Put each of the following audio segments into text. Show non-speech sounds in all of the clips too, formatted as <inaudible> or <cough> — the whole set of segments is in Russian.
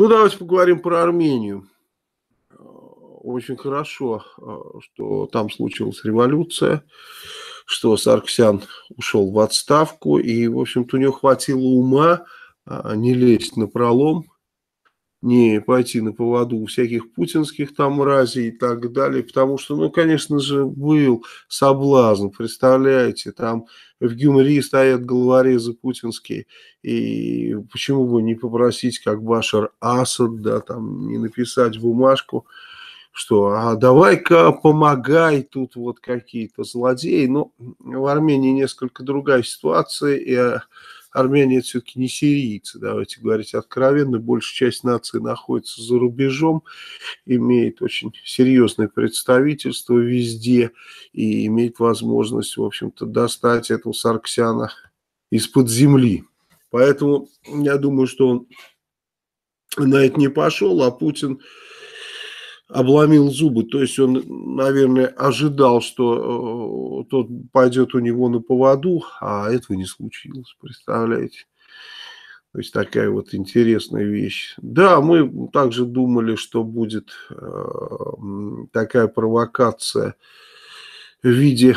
Ну, давайте поговорим про Армению. Э, очень хорошо, э, что там случилась революция, что Сарксян ушел в отставку, и, в общем-то, у него хватило ума э, не лезть на пролом – не пойти на поводу у всяких путинских там мразей и так далее, потому что, ну, конечно же, был соблазн, представляете, там в Гюмри стоят головорезы путинские, и почему бы не попросить, как Башар Асад, да, там, не написать бумажку, что а давай-ка помогай тут вот какие-то злодеи. но ну, в Армении несколько другая ситуация, и э, армяне это все-таки не сирийцы, давайте говорить откровенно, большая часть нации находится за рубежом, имеет очень серьезное представительство везде и имеет возможность, в общем-то, достать этого Сарксяна из-под земли. Поэтому я думаю, что он на это не пошел, а Путин обломил зубы. То есть он, наверное, ожидал, что э, тот пойдет у него на поводу, а этого не случилось, представляете? То есть такая вот интересная вещь. Да, мы также думали, что будет э, такая провокация в виде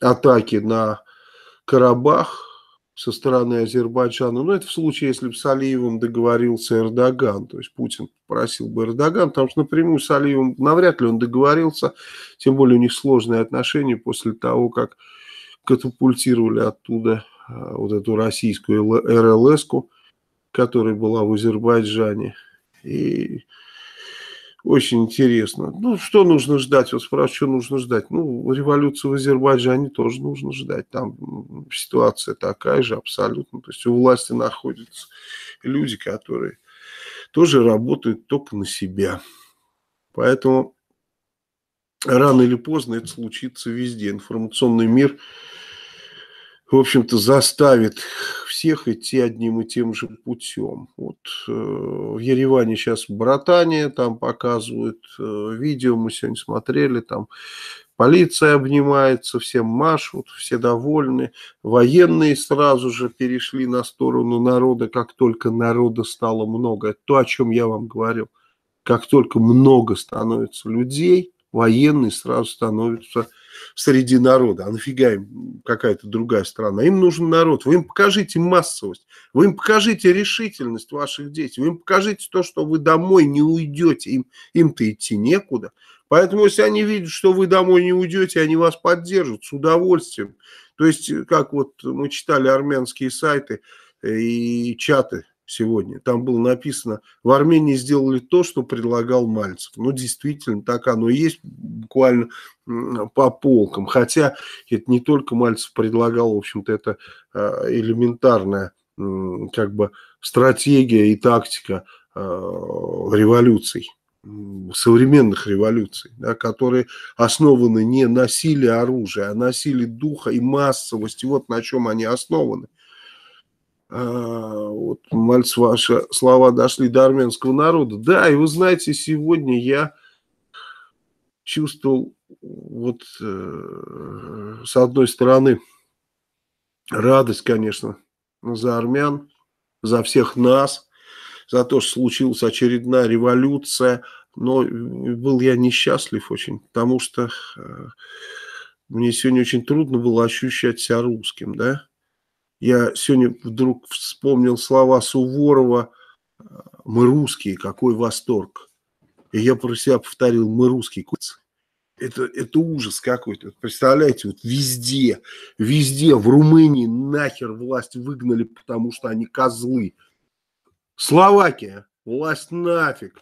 атаки на Карабах, со стороны Азербайджана. Но ну, это в случае, если бы с Алиевым договорился Эрдоган. То есть Путин просил бы Эрдоган, потому что напрямую с Алиевым навряд ли он договорился. Тем более у них сложные отношения после того, как катапультировали оттуда а, вот эту российскую РЛС-ку, которая была в Азербайджане. И очень интересно. Ну, что нужно ждать? Вот спрашиваю, что нужно ждать? Ну, революцию в Азербайджане тоже нужно ждать. Там ситуация такая же абсолютно. То есть у власти находятся люди, которые тоже работают только на себя. Поэтому рано или поздно это случится везде. Информационный мир в общем-то, заставит всех идти одним и тем же путем. Вот э, в Ереване сейчас Братания там показывают, э, видео мы сегодня смотрели, там полиция обнимается, всем машут, все довольны, военные сразу же перешли на сторону народа, как только народа стало много. Это то, о чем я вам говорил. Как только много становится людей, военные сразу становятся среди народа. А нафига им какая-то другая страна? Им нужен народ. Вы им покажите массовость. Вы им покажите решительность ваших детей, Вы им покажите то, что вы домой не уйдете. Им, им-то идти некуда. Поэтому, если они видят, что вы домой не уйдете, они вас поддержат с удовольствием. То есть, как вот мы читали армянские сайты э, и чаты сегодня. Там было написано, в Армении сделали то, что предлагал Мальцев. Ну, действительно, так оно и есть буквально по полкам. Хотя это не только Мальцев предлагал, в общем-то, это э, элементарная как бы стратегия и тактика э, революций современных революций, да, которые основаны не на силе оружия, а на силе духа и массовости. Вот на чем они основаны. А, вот, мальц, ваши слова дошли до армянского народа. Да, и вы знаете, сегодня я чувствовал, вот, э, с одной стороны, радость, конечно, за армян, за всех нас, за то, что случилась очередная революция, но был я несчастлив очень, потому что э, мне сегодня очень трудно было ощущать себя русским, да, я сегодня вдруг вспомнил слова Суворова «Мы русские, какой восторг!» И я про себя повторил «Мы русские, курицы». Это, это ужас какой-то. Представляете, вот везде, везде в Румынии нахер власть выгнали, потому что они козлы. Словакия, власть нафиг.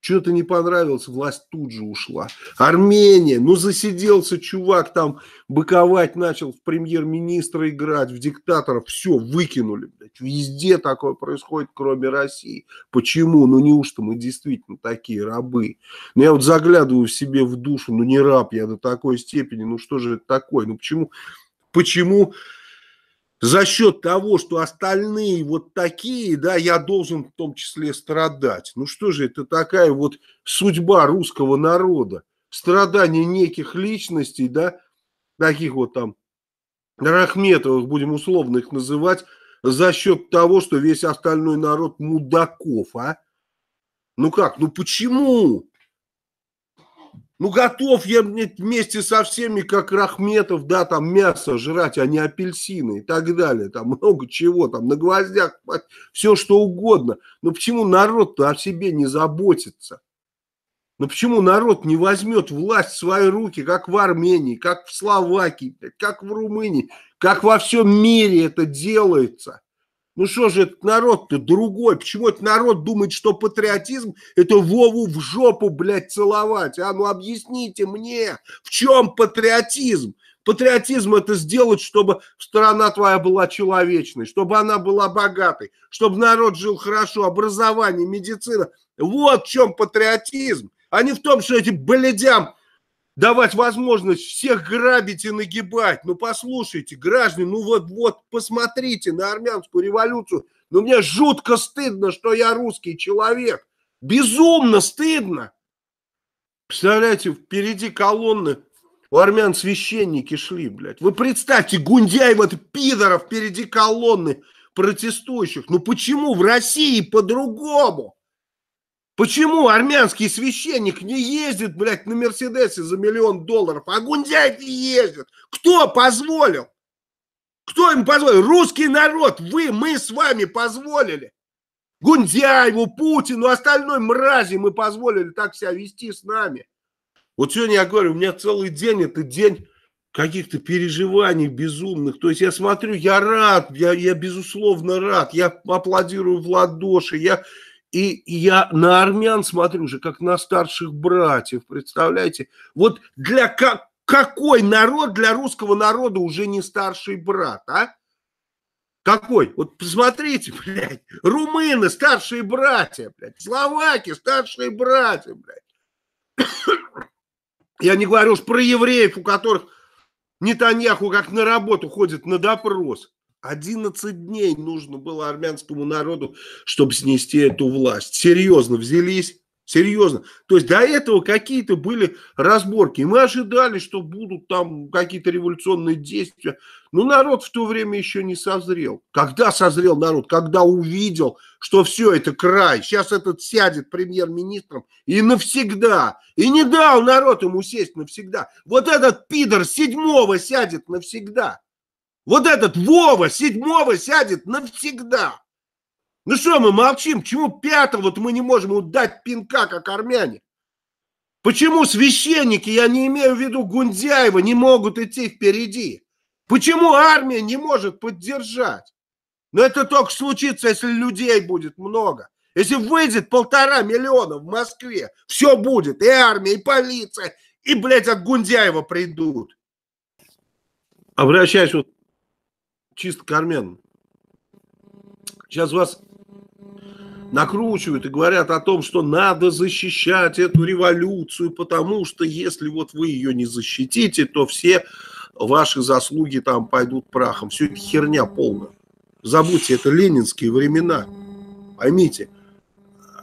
Что-то не понравилось, власть тут же ушла. Армения, ну засиделся чувак там, быковать начал, в премьер-министра играть, в диктаторов, все, выкинули. Блядь. Везде такое происходит, кроме России. Почему? Ну неужто мы действительно такие рабы? Ну я вот заглядываю в себе в душу, ну не раб я до такой степени, ну что же это такое? Ну почему, почему за счет того, что остальные вот такие, да, я должен в том числе страдать. Ну что же, это такая вот судьба русского народа. Страдание неких личностей, да, таких вот там Рахметовых, будем условно их называть, за счет того, что весь остальной народ мудаков, а? Ну как, ну почему? Ну, готов я вместе со всеми, как Рахметов, да, там мясо жрать, а не апельсины и так далее. Там много чего, там на гвоздях, все что угодно. Но почему народ-то о себе не заботится? Но почему народ не возьмет власть в свои руки, как в Армении, как в Словакии, как в Румынии, как во всем мире это делается? Ну что же этот народ-то другой? Почему этот народ думает, что патриотизм – это Вову в жопу, блядь, целовать? А ну объясните мне, в чем патриотизм? Патриотизм – это сделать, чтобы страна твоя была человечной, чтобы она была богатой, чтобы народ жил хорошо, образование, медицина. Вот в чем патриотизм, а не в том, что эти блядям – давать возможность всех грабить и нагибать. Ну послушайте, граждане, ну вот, вот посмотрите на армянскую революцию. Ну мне жутко стыдно, что я русский человек. Безумно стыдно. Представляете, впереди колонны у армян священники шли, блядь. Вы представьте, Гундяева, это пидора впереди колонны протестующих. Ну почему в России по-другому? Почему армянский священник не ездит, блядь, на Мерседесе за миллион долларов, а Гундяев не ездит? Кто позволил? Кто им позволил? Русский народ, вы, мы с вами позволили. Гундяеву, Путину, остальной мрази мы позволили так себя вести с нами. Вот сегодня я говорю, у меня целый день, это день каких-то переживаний безумных. То есть я смотрю, я рад, я, я безусловно рад, я аплодирую в ладоши, я и я на армян смотрю уже как на старших братьев, представляете? Вот для как, какой народ для русского народа уже не старший брат, а? Какой? Вот посмотрите, <laughs> блядь, румыны, старшие братья, блядь, словаки, старшие братья, блядь. <coughs> Я не говорю уж про евреев, у которых Нетаньяху как на работу ходит на допрос. 11 дней нужно было армянскому народу, чтобы снести эту власть. Серьезно взялись. Серьезно. То есть до этого какие-то были разборки. мы ожидали, что будут там какие-то революционные действия. Но народ в то время еще не созрел. Когда созрел народ? Когда увидел, что все, это край. Сейчас этот сядет премьер-министром и навсегда. И не дал народ ему сесть навсегда. Вот этот пидор седьмого сядет навсегда. Вот этот Вова седьмого сядет навсегда. Ну что мы молчим? Почему пятого мы не можем удать пинка, как армяне? Почему священники, я не имею в виду Гундяева, не могут идти впереди? Почему армия не может поддержать? Но это только случится, если людей будет много. Если выйдет полтора миллиона в Москве, все будет, и армия, и полиция, и, блядь, от Гундяева придут. Обращаюсь вот чисто Кармен, сейчас вас накручивают и говорят о том, что надо защищать эту революцию, потому что если вот вы ее не защитите, то все ваши заслуги там пойдут прахом. Все это херня полная. Забудьте, это ленинские времена. Поймите,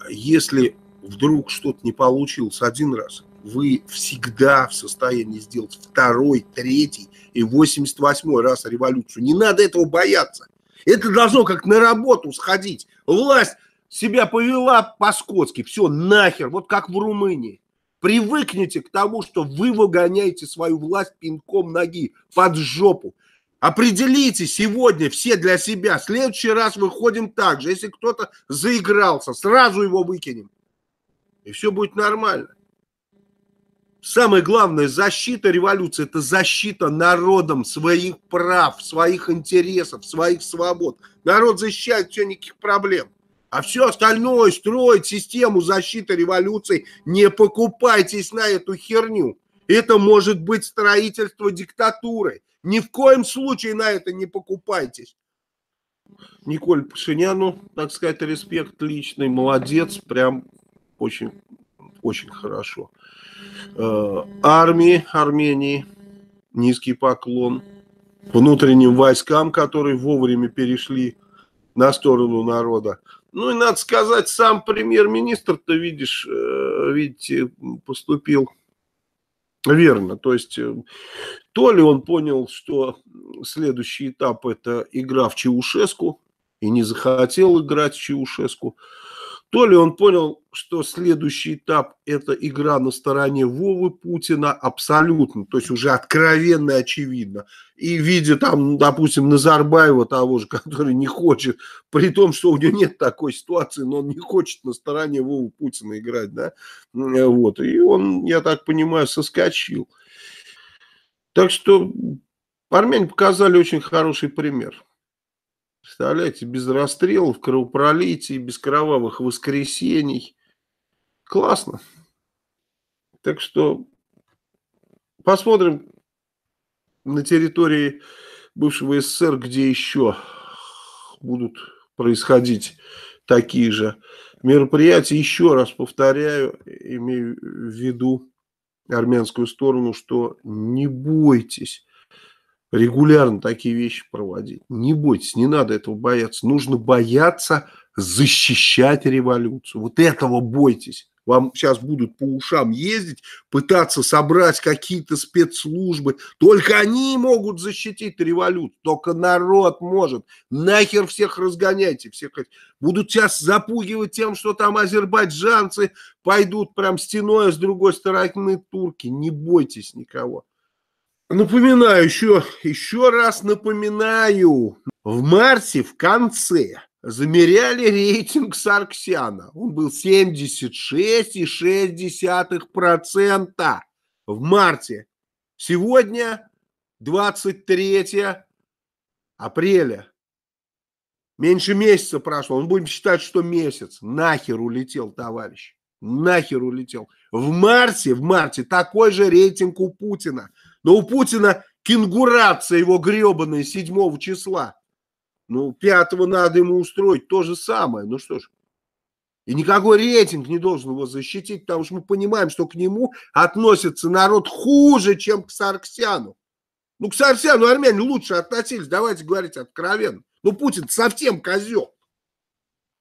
если вдруг что-то не получилось один раз – вы всегда в состоянии сделать второй, третий и 88 раз революцию. Не надо этого бояться. Это должно как на работу сходить. Власть себя повела по-скотски. Все, нахер. Вот как в Румынии. Привыкните к тому, что вы выгоняете свою власть пинком ноги под жопу. Определите сегодня все для себя. В следующий раз выходим так же. Если кто-то заигрался, сразу его выкинем. И все будет нормально. Самое главное, защита революции – это защита народом своих прав, своих интересов, своих свобод. Народ защищает, все, никаких проблем. А все остальное строить систему защиты революции. Не покупайтесь на эту херню. Это может быть строительство диктатуры. Ни в коем случае на это не покупайтесь. Николь Пашиняну, так сказать, респект личный, молодец, прям очень, очень хорошо. Э, армии Армении низкий поклон, внутренним войскам, которые вовремя перешли на сторону народа. Ну и надо сказать, сам премьер-министр, ты видишь, э, видите, поступил верно. То есть э, то ли он понял, что следующий этап это игра в Чаушеску, и не захотел играть в Чаушеску, то ли он понял, что следующий этап – это игра на стороне Вовы Путина абсолютно, то есть уже откровенно очевидно. И видя там, ну, допустим, Назарбаева того же, <laughs> который не хочет, при том, что у него нет такой ситуации, но он не хочет на стороне Вовы Путина играть, да, э, вот. И он, я так понимаю, соскочил. Так что армяне показали очень хороший пример – Представляете, без расстрелов, кровопролитий, без кровавых воскресений. Классно. Так что посмотрим на территории бывшего СССР, где еще будут происходить такие же мероприятия. Еще раз повторяю, имею в виду армянскую сторону, что не бойтесь регулярно такие вещи проводить. Не бойтесь, не надо этого бояться. Нужно бояться защищать революцию. Вот этого бойтесь. Вам сейчас будут по ушам ездить, пытаться собрать какие-то спецслужбы. Только они могут защитить революцию. Только народ может. Нахер всех разгоняйте. Всех... Будут сейчас запугивать тем, что там азербайджанцы пойдут прям стеной, а с другой стороны турки. Не бойтесь никого. Напоминаю еще, еще раз напоминаю, в марте в конце замеряли рейтинг Сарксяна. Он был 76,6% в марте. Сегодня 23 апреля. Меньше месяца прошло. Мы будем считать, что месяц. Нахер улетел, товарищ. Нахер улетел. В марте, в марте такой же рейтинг у Путина – но у Путина кенгурация его гребаная 7 числа. Ну, 5 надо ему устроить то же самое. Ну что ж, и никакой рейтинг не должен его защитить, потому что мы понимаем, что к нему относится народ хуже, чем к Сарксяну. Ну, к Сарксяну армяне лучше относились, давайте говорить откровенно. Ну, Путин совсем козел.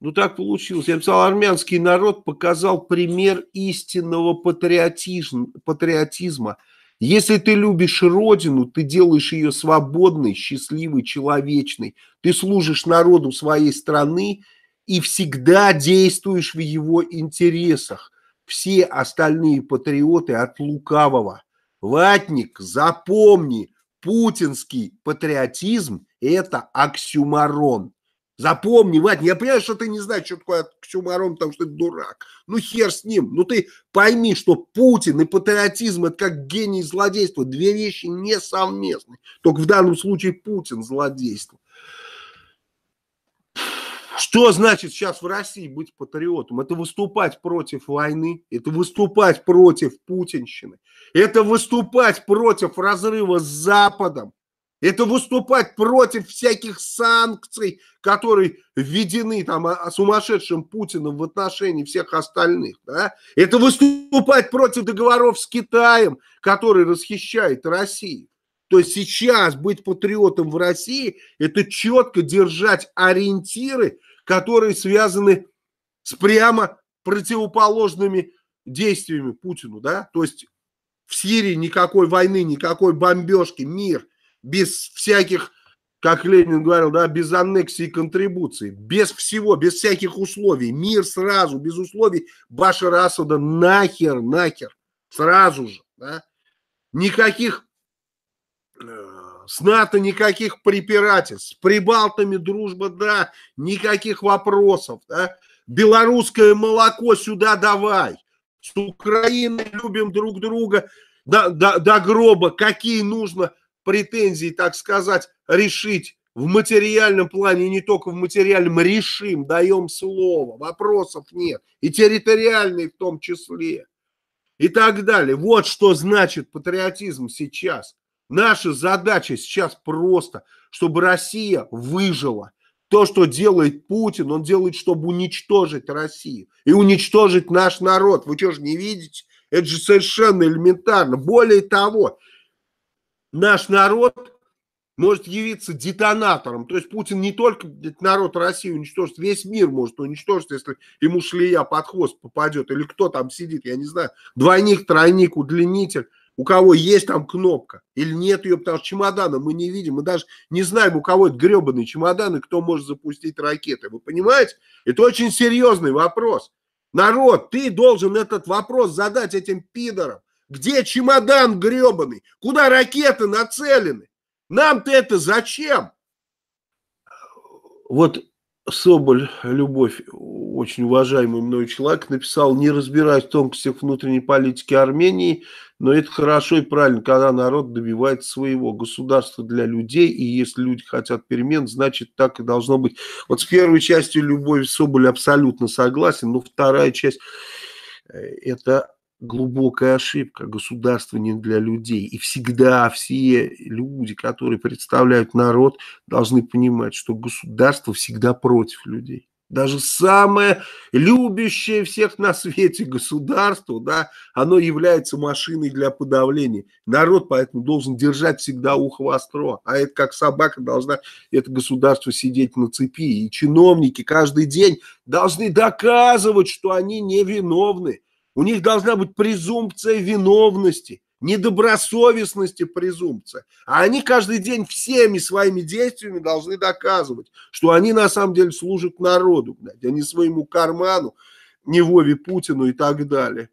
Ну, так получилось. Я писал, армянский народ показал пример истинного патриотизм, патриотизма. Если ты любишь родину, ты делаешь ее свободной, счастливой, человечной. Ты служишь народу своей страны и всегда действуешь в его интересах. Все остальные патриоты от лукавого. Ватник, запомни, путинский патриотизм – это оксюмарон. Запомни, Вадим, я понимаю, что ты не знаешь, что такое оксюмарон, потому что ты дурак. Ну, хер с ним. Ну, ты пойми, что Путин и патриотизм – это как гений злодейства. Две вещи несовместны. Только в данном случае Путин злодейство. Что значит сейчас в России быть патриотом? Это выступать против войны, это выступать против путинщины, это выступать против разрыва с Западом, это выступать против всяких санкций, которые введены там а, а, сумасшедшим Путиным в отношении всех остальных. Да? Это выступать против договоров с Китаем, который расхищает Россию. То есть сейчас быть патриотом в России – это четко держать ориентиры, которые связаны с прямо противоположными действиями Путину. Да? То есть в Сирии никакой войны, никакой бомбежки, мир – без всяких, как Ленин говорил, да, без аннексии и контрибуции, без всего, без всяких условий, мир сразу, без условий, Башар Асада нахер, нахер, сразу же, да, никаких э, с НАТО никаких препирательств, с прибалтами дружба, да, никаких вопросов, да, белорусское молоко сюда давай, с Украиной любим друг друга до, до, до гроба, какие нужно претензий, так сказать, решить в материальном плане, и не только в материальном, решим, даем слово, вопросов нет, и территориальные в том числе, и так далее. Вот что значит патриотизм сейчас. Наша задача сейчас просто, чтобы Россия выжила. То, что делает Путин, он делает, чтобы уничтожить Россию и уничтожить наш народ. Вы что же не видите? Это же совершенно элементарно. Более того, наш народ может явиться детонатором. То есть Путин не только народ России уничтожит, весь мир может уничтожить, если ему шлея под хвост попадет. Или кто там сидит, я не знаю. Двойник, тройник, удлинитель. У кого есть там кнопка или нет ее, потому что чемодана мы не видим. Мы даже не знаем, у кого это гребаный чемодан и кто может запустить ракеты. Вы понимаете? Это очень серьезный вопрос. Народ, ты должен этот вопрос задать этим пидорам. Где чемодан гребаный? Куда ракеты нацелены? Нам-то это зачем? Вот Соболь, любовь, очень уважаемый мной человек, написал, не разбираясь в тонкостях внутренней политики Армении, но это хорошо и правильно, когда народ добивает своего государства для людей, и если люди хотят перемен, значит так и должно быть. Вот с первой частью Любовь Соболь абсолютно согласен, но вторая часть э, – это глубокая ошибка. Государство не для людей. И всегда все люди, которые представляют народ, должны понимать, что государство всегда против людей. Даже самое любящее всех на свете государство, да, оно является машиной для подавления. Народ поэтому должен держать всегда ухо востро. А это как собака должна это государство сидеть на цепи. И чиновники каждый день должны доказывать, что они невиновны. У них должна быть презумпция виновности, недобросовестности презумпция. А они каждый день всеми своими действиями должны доказывать, что они на самом деле служат народу, блядь, а не своему карману, не Вове Путину и так далее.